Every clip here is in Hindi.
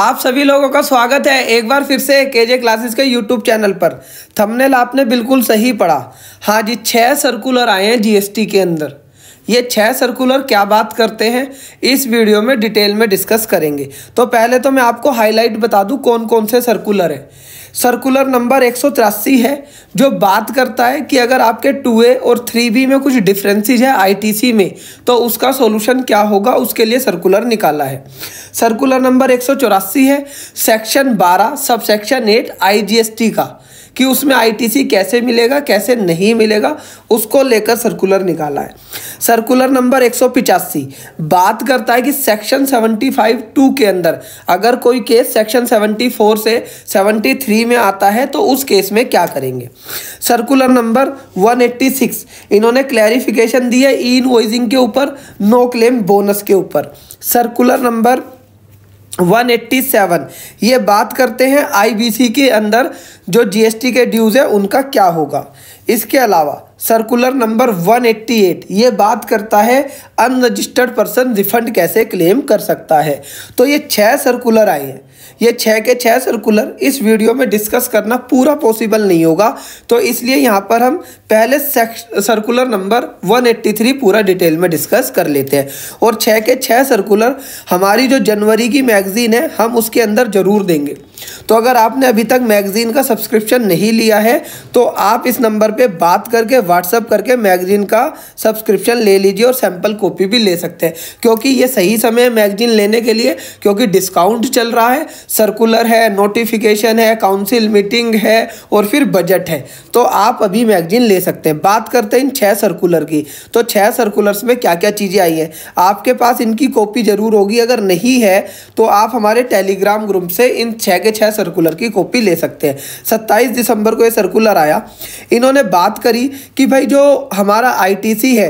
आप सभी लोगों का स्वागत है एक बार फिर से के जे क्लासेस के यूट्यूब चैनल पर थंबनेल आपने बिल्कुल सही पढ़ा हाँ जी छः सर्कुलर आए हैं जीएसटी के अंदर ये छः सर्कुलर क्या बात करते हैं इस वीडियो में डिटेल में डिस्कस करेंगे तो पहले तो मैं आपको हाईलाइट बता दूँ कौन कौन से सर्कुलर हैं सर्कुलर नंबर एक है जो बात करता है कि अगर आपके टू ए और थ्री बी में कुछ डिफरेंसेज है आईटीसी में तो उसका सॉल्यूशन क्या होगा उसके लिए सर्कुलर निकाला है सर्कुलर नंबर एक है सेक्शन 12 सब सेक्शन 8 आईजीएसटी का कि उसमें आईटीसी कैसे मिलेगा कैसे नहीं मिलेगा उसको लेकर सर्कुलर निकाला है सर्कुलर नंबर एक बात करता है कि सेक्शन 75 टू के अंदर अगर कोई केस सेक्शन 74 से 73 में आता है तो उस केस में क्या करेंगे सर्कुलर नंबर 186 इन्होंने क्लैरिफिकेशन दी है ई इनवॉइसिंग के ऊपर नो क्लेम बोनस के ऊपर सर्कुलर नंबर 187 ये बात करते हैं आईबीसी के अंदर जो जीएसटी के ड्यूज़ है उनका क्या होगा इसके अलावा सर्कुलर नंबर 188 ये बात करता है अनरजिस्टर्ड पर्सन रिफंड कैसे क्लेम कर सकता है तो ये छः सर्कुलर आए हैं ये छः के छः सर्कुलर इस वीडियो में डिस्कस करना पूरा पॉसिबल नहीं होगा तो इसलिए यहाँ पर हम पहले सर्कुलर नंबर 183 पूरा डिटेल में डिस्कस कर लेते हैं और छः के छः सर्कुलर हमारी जो जनवरी की मैगज़ीन है हम उसके अंदर ज़रूर देंगे तो अगर आपने अभी तक मैगज़ीन का सब्सक्रिप्शन नहीं लिया है तो आप इस नंबर पर बात करके व्हाट्सअप करके मैगज़ीन का सब्सक्रिप्शन ले लीजिए और सैम्पल कॉपी भी ले सकते हैं क्योंकि ये सही समय है मैगज़ीन लेने के लिए क्योंकि डिस्काउंट चल रहा है सर्कुलर है नोटिफिकेशन है काउंसिल मीटिंग है और फिर बजट है तो आप अभी मैगजीन ले सकते हैं बात करते हैं इन छः सर्कुलर की तो छः सर्कुलर्स में क्या क्या चीज़ें आई हैं आपके पास इनकी कॉपी ज़रूर होगी अगर नहीं है तो आप हमारे टेलीग्राम ग्रुप से इन छः के छः सर्कुलर की कॉपी ले सकते हैं सत्ताईस दिसंबर को ये सर्कुलर आया इन्होंने बात करी कि भाई जो हमारा आई है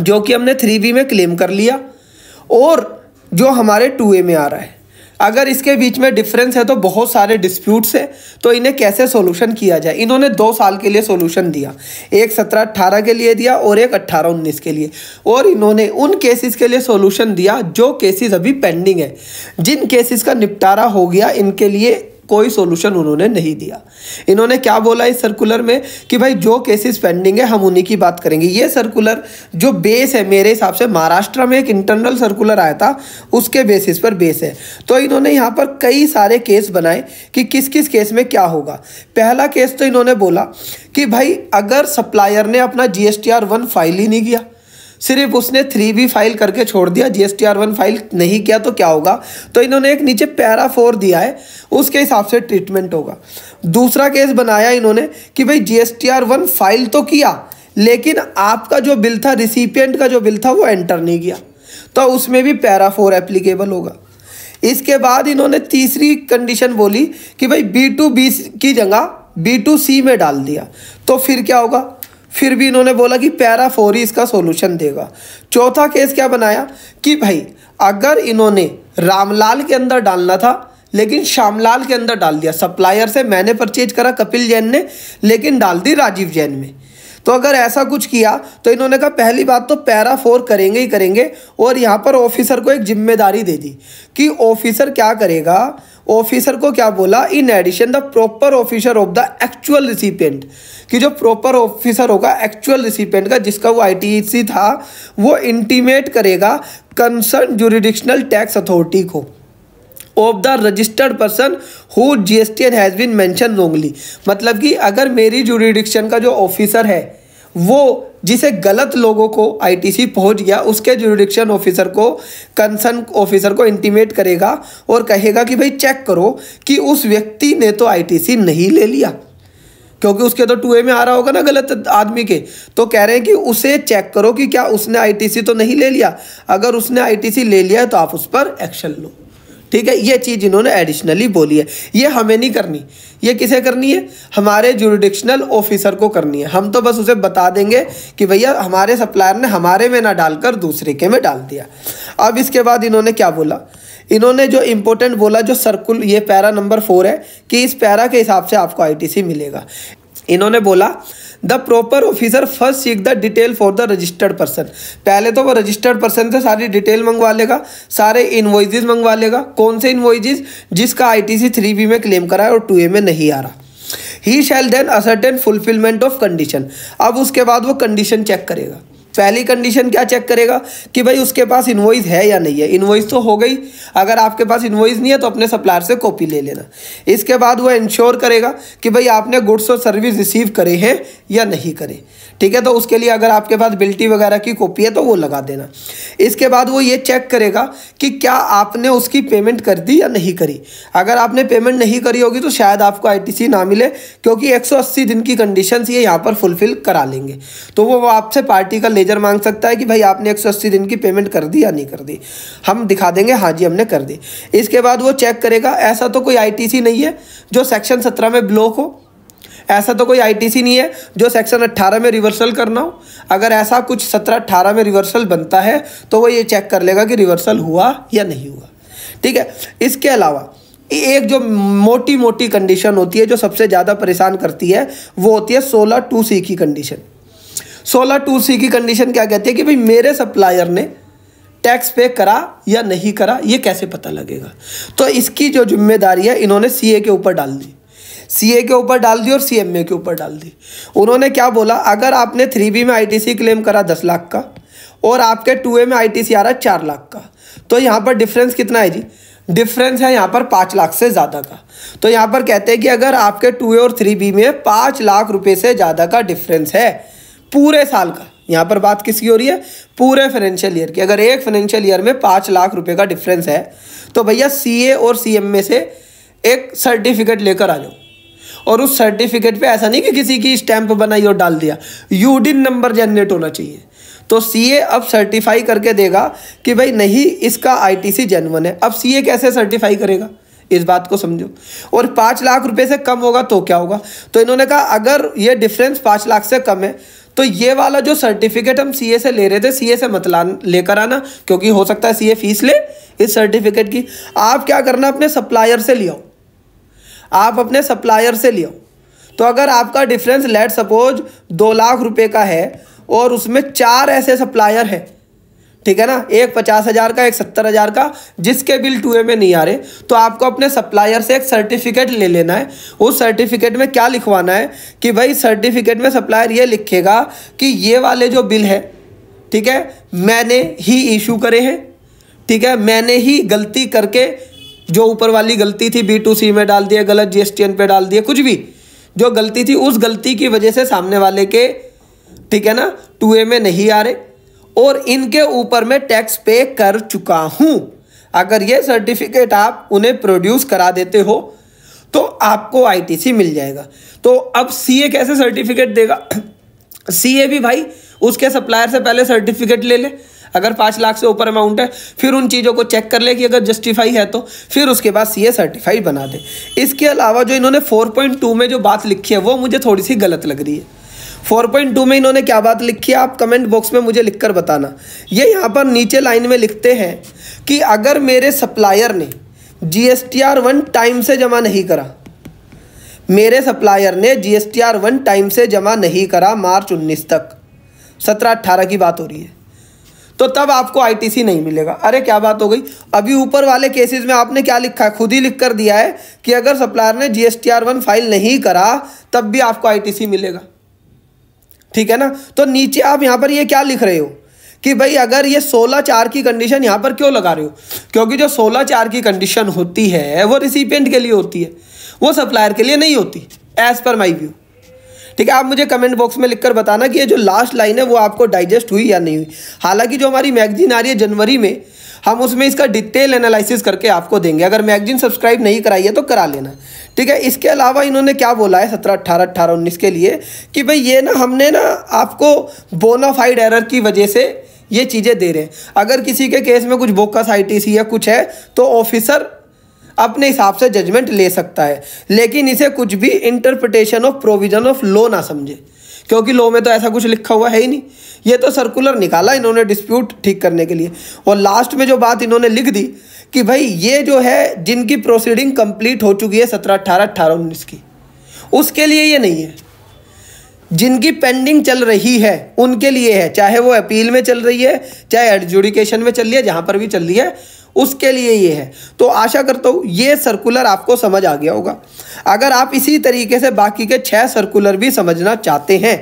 जो कि हमने थ्री बी में क्लेम कर लिया और जो हमारे टू ए में आ रहा है अगर इसके बीच में डिफरेंस है तो बहुत सारे डिस्प्यूट्स हैं तो इन्हें कैसे सोल्यूशन किया जाए इन्होंने दो साल के लिए सोल्यूशन दिया एक सत्रह अट्ठारह के लिए दिया और एक अट्ठारह उन्नीस के लिए और इन्होंने उन केसेस के लिए सोल्यूशन दिया जो केसेस अभी पेंडिंग है जिन केसेस का निपटारा हो गया इनके लिए कोई सोल्यूशन उन्होंने नहीं दिया इन्होंने क्या बोला इस सर्कुलर में कि भाई जो केसेस पेंडिंग है हम उन्हीं की बात करेंगे ये सर्कुलर जो बेस है मेरे हिसाब से महाराष्ट्र में एक इंटरनल सर्कुलर आया था उसके बेसिस पर बेस है तो इन्होंने यहाँ पर कई सारे केस बनाए कि किस किस केस में क्या होगा पहला केस तो इन्होंने बोला कि भाई अगर सप्लायर ने अपना जी एस फाइल ही नहीं किया सिर्फ उसने थ्री बी फाइल करके छोड़ दिया G S T R one file नहीं किया तो क्या होगा तो इन्होंने एक नीचे पैरा फोर दिया है उसके हिसाब से ट्रीटमेंट होगा दूसरा केस बनाया इन्होंने कि भाई G S T R one file तो किया लेकिन आपका जो बिल था रिसिपियंट का जो बिल था वो एंटर नहीं किया तो उसमें भी पैरा फोर एप्लीकेबल होगा इसके बाद इन्होंने तीसरी कंडीशन बोली कि भाई बी टू बी की जगह बी टू सी में डाल दिया तो फिर क्या होगा फिर भी इन्होंने बोला कि पैरा फोर ही इसका सोल्यूशन देगा चौथा केस क्या बनाया कि भाई अगर इन्होंने रामलाल के अंदर डालना था लेकिन श्यामलाल के अंदर डाल दिया सप्लायर से मैंने परचेज करा कपिल जैन ने लेकिन डाल दी राजीव जैन में तो अगर ऐसा कुछ किया तो इन्होंने कहा पहली बात तो पैरा फोर करेंगे ही करेंगे और यहाँ पर ऑफिसर को एक जिम्मेदारी दे दी कि ऑफिसर क्या करेगा ऑफिसर को क्या बोला in addition the proper officer of the actual recipient कि जो प्रॉपर ऑफिसर होगा एक्चुअल रिसिपेंट का जिसका वो आईटीसी e था वो इंटीमेट करेगा कंसर्न जुरिडिक्शनल टैक्स अथॉरिटी को of the registered person who G S T N has been mention wrongly मतलब कि अगर मेरी जुरिडिक्शन का जो ऑफिसर है वो जिसे गलत लोगों को आईटीसी पहुंच गया उसके जुरिडिक्शन ऑफिसर को कंसर्न ऑफिसर को इंटीमेट करेगा और कहेगा कि भाई चेक करो कि उस व्यक्ति ने तो आईटीसी नहीं ले लिया क्योंकि उसके तो टू में आ रहा होगा ना गलत आदमी के तो कह रहे हैं कि उसे चेक करो कि क्या उसने आईटीसी तो नहीं ले लिया अगर उसने आईटीसी ले लिया तो आप उस पर एक्शन लो ठीक है ये चीज़ इन्होंने एडिशनली बोली है ये हमें नहीं करनी ये किसे करनी है हमारे जुडिशनल ऑफिसर को करनी है हम तो बस उसे बता देंगे कि भैया हमारे सप्लायर ने हमारे में ना डालकर दूसरे के में डाल दिया अब इसके बाद इन्होंने क्या बोला इन्होंने जो इम्पोर्टेंट बोला जो सर्कुल ये पैरा नंबर फोर है कि इस पैरा के हिसाब से आपको आई मिलेगा इन्होंने बोला the proper officer first seek the detail for the registered person पहले तो वो रजिस्टर्ड पर्सन से सारी डिटेल मंगवा लेगा सारे इन्वॉइजेज मंगवा लेगा कौन से इन्वॉइजेज जिसका I T C three B में क्लेम करा है और टू ए में नहीं आ रहा ही shall then ascertain fulfilment of condition अब उसके बाद वो कंडीशन चेक करेगा पहली कंडीशन क्या चेक करेगा कि भाई उसके पास इन्वॉइस है या नहीं है इन्वॉइस तो हो गई अगर आपके पास इन्वॉइस नहीं है तो अपने सप्लायर से कॉपी ले लेना इसके बाद वो इंश्योर करेगा कि भाई आपने गुड्स और सर्विस रिसीव करे हैं या नहीं करे ठीक है तो उसके लिए अगर आपके पास बिल्टी वगैरह की कॉपी है तो वो लगा देना इसके बाद वो ये चेक करेगा कि क्या आपने उसकी पेमेंट कर दी या नहीं करी अगर आपने पेमेंट नहीं करी होगी तो शायद आपको आई ना मिले क्योंकि एक दिन की कंडीशन ये यहाँ पर फुलफिल करा लेंगे तो वो आपसे पार्टी का ले मैनेजर मांग सकता है कि भाई आपने एक 180 दिन की पेमेंट कर दी या नहीं कर दी हम दिखा देंगे हाँ जी हमने कर दी इसके बाद वो चेक करेगा ऐसा तो कोई आईटीसी नहीं है जो सेक्शन सत्रह में ब्लॉक हो ऐसा तो कोई आईटीसी नहीं है जो सेक्शन 18 में रिवर्सल करना हो अगर ऐसा कुछ सत्रह अट्ठारह में रिवर्सल बनता है तो वो ये चेक कर लेगा कि रिवर्सल हुआ या नहीं हुआ ठीक है इसके अलावा एक जो मोटी मोटी कंडीशन होती है जो सबसे ज़्यादा परेशान करती है वो होती है सोलह टू सी की कंडीशन सोलह टू सी की कंडीशन क्या कहती है कि भाई मेरे सप्लायर ने टैक्स पे करा या नहीं करा ये कैसे पता लगेगा तो इसकी जो जिम्मेदारी है इन्होंने सी के ऊपर डाल दी सी के ऊपर डाल दी और सी के ऊपर डाल दी उन्होंने क्या बोला अगर आपने थ्री बी में आई क्लेम करा दस लाख का और आपके टू ए में आईटीसी आ रहा है चार लाख का तो यहाँ पर डिफरेंस कितना है जी डिफरेंस है यहाँ पर पाँच लाख से ज़्यादा का तो यहाँ पर कहते हैं कि अगर आपके टू ए और थ्री बी में पाँच लाख रुपए से ज़्यादा का डिफरेंस है पूरे साल का यहाँ पर बात किसकी हो रही है पूरे फाइनेंशियल ईयर की अगर एक फाइनेंशियल ईयर में पाँच लाख रुपए का डिफरेंस है तो भैया सी और सी में से एक सर्टिफिकेट लेकर आ जाओ और उस सर्टिफिकेट पे ऐसा नहीं कि किसी की स्टैंप बनाई और डाल दिया यूडिन नंबर जनरेट होना चाहिए तो सीए अब सर्टिफाई करके देगा कि भाई नहीं इसका आईटीसी जेनवन है अब सीए कैसे सर्टिफाई करेगा इस बात को समझो और पाँच लाख रुपए से कम होगा तो क्या होगा तो इन्होंने कहा अगर ये डिफरेंस पाँच लाख से कम है तो ये वाला जो सर्टिफिकेट हम सीए से ले रहे थे सीए से मत ला लेकर आना क्योंकि हो सकता है सीए फीस ले इस सर्टिफिकेट की आप क्या करना अपने सप्लायर से लियो आप अपने सप्लायर से लियो तो अगर आपका डिफरेंस लेट सपोज दो लाख रुपए का है और उसमें चार ऐसे सप्लायर हैं ठीक है ना एक पचास हज़ार का एक सत्तर हज़ार का जिसके बिल टू ए में नहीं आ रहे तो आपको अपने सप्लायर से एक सर्टिफिकेट ले लेना है उस सर्टिफिकेट में क्या लिखवाना है कि भाई सर्टिफिकेट में सप्लायर ये लिखेगा कि ये वाले जो बिल है ठीक है मैंने ही इशू करे हैं ठीक है मैंने ही गलती करके जो ऊपर वाली गलती थी बी टू सी में डाल दिया गलत जी एस टी एन पे डाल दिया कुछ भी जो गलती थी उस गलती की वजह से सामने वाले के ठीक है ना टू ए में नहीं आ रहे और इनके ऊपर मैं टैक्स पे कर चुका हूँ अगर ये सर्टिफिकेट आप उन्हें प्रोड्यूस करा देते हो तो आपको आईटीसी मिल जाएगा तो अब सीए कैसे सर्टिफिकेट देगा सीए भी भाई उसके सप्लायर से पहले सर्टिफिकेट ले ले अगर पाँच लाख से ऊपर अमाउंट है फिर उन चीज़ों को चेक कर ले कि अगर जस्टिफाई है तो फिर उसके बाद सीए सर्टिफाई बना दे इसके अलावा जो इन्होंने 4.2 में जो बात लिखी है वो मुझे थोड़ी सी गलत लग रही है 4.2 में इन्होंने क्या बात लिखी है आप कमेंट बॉक्स में मुझे लिखकर बताना ये यहाँ पर नीचे लाइन में लिखते हैं कि अगर मेरे सप्लायर ने G S T R one time से जमा नहीं करा मेरे सप्लायर ने G S T R one time से जमा नहीं करा मार्च उन्नीस तक सत्रह अट्ठारह की बात हो रही है तो तब आपको आईटीसी नहीं मिलेगा अरे क्या बात हो गई अभी ऊपर वाले केसेस में आपने क्या लिखा है खुद ही लिख कर दिया है कि अगर सप्लायर ने G S T R one file नहीं करा तब भी आपको आईटीसी मिलेगा ठीक है ना तो नीचे आप यहाँ पर ये क्या लिख रहे हो कि भाई अगर ये सोलह चार की कंडीशन यहाँ पर क्यों लगा रहे हो क्योंकि जो सोलह चार की कंडीशन होती है वो रिसिपियंट के लिए होती है वो सप्लायर के लिए नहीं होती एज पर माई व्यू ठीक है आप मुझे कमेंट बॉक्स में लिखकर बताना कि ये जो लास्ट लाइन है वो आपको डाइजेस्ट हुई या नहीं हुई हालांकि जो हमारी मैगजीन आ रही है जनवरी में हम उसमें इसका डिटेल एनालिसिस करके आपको देंगे अगर मैगजीन सब्सक्राइब नहीं कराई है तो करा लेना ठीक है इसके अलावा इन्होंने क्या बोला है सत्रह अट्ठारह अट्ठारह उन्नीस के लिए कि भाई ये ना हमने ना आपको बोनाफाइड एरर की वजह से ये चीज़ें दे रहे हैं अगर किसी के केस में कुछ बोकस सी या कुछ है तो ऑफिसर अपने हिसाब से जजमेंट ले सकता है लेकिन इसे कुछ भी interpretation of provision of law ना समझे क्योंकि लॉ में तो ऐसा कुछ लिखा हुआ है ही नहीं ये तो सर्कुलर निकाला इन्होंने डिस्प्यूट ठीक करने के लिए और लास्ट में जो बात इन्होंने लिख दी कि भाई ये जो है जिनकी प्रोसीडिंग कंप्लीट हो चुकी है सत्रह अट्ठारह अट्ठारह उन्नीस की उसके लिए ये नहीं है जिनकी पेंडिंग चल रही है उनके लिए है चाहे वो अपील में चल रही है चाहे एडजुडिकेशन में चल रही है जहाँ पर भी चल रही है उसके लिए ये है तो आशा करता हूँ ये सर्कुलर आपको समझ आ गया होगा अगर आप इसी तरीके से बाकी के छः सर्कुलर भी समझना चाहते हैं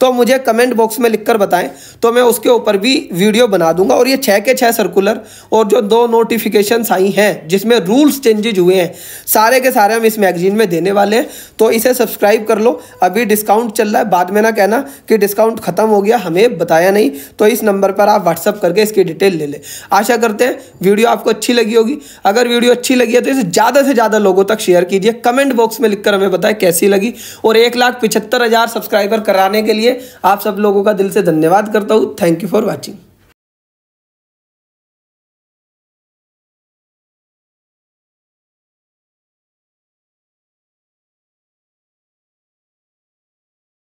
तो मुझे कमेंट बॉक्स में लिखकर बताएं तो मैं उसके ऊपर भी वीडियो बना दूंगा और ये छः के छः सर्कुलर और जो दो नोटिफिकेशन आई हैं जिसमें रूल्स चेंजेज हुए हैं सारे के सारे हम इस मैगजीन में देने वाले हैं तो इसे सब्सक्राइब कर लो अभी डिस्काउंट चल रहा है बाद में ना कहना कि डिस्काउंट ख़त्म हो गया हमें बताया नहीं तो इस नंबर पर आप व्हाट्सअप करके इसकी डिटेल ले लें आशा करते हैं वीडियो आपको अच्छी लगी होगी अगर वीडियो अच्छी लगी है तो इसे ज़्यादा से ज़्यादा लोगों तक शेयर कीजिए कमेंट बॉक्स में लिखकर हमें बताएं कैसी लगी और एक लाख पिछहत्तर हज़ार सब्सक्राइबर कराने के लिए लिए आप सब लोगों का दिल से धन्यवाद करता हूँ थैंक यू फॉर वॉचिंग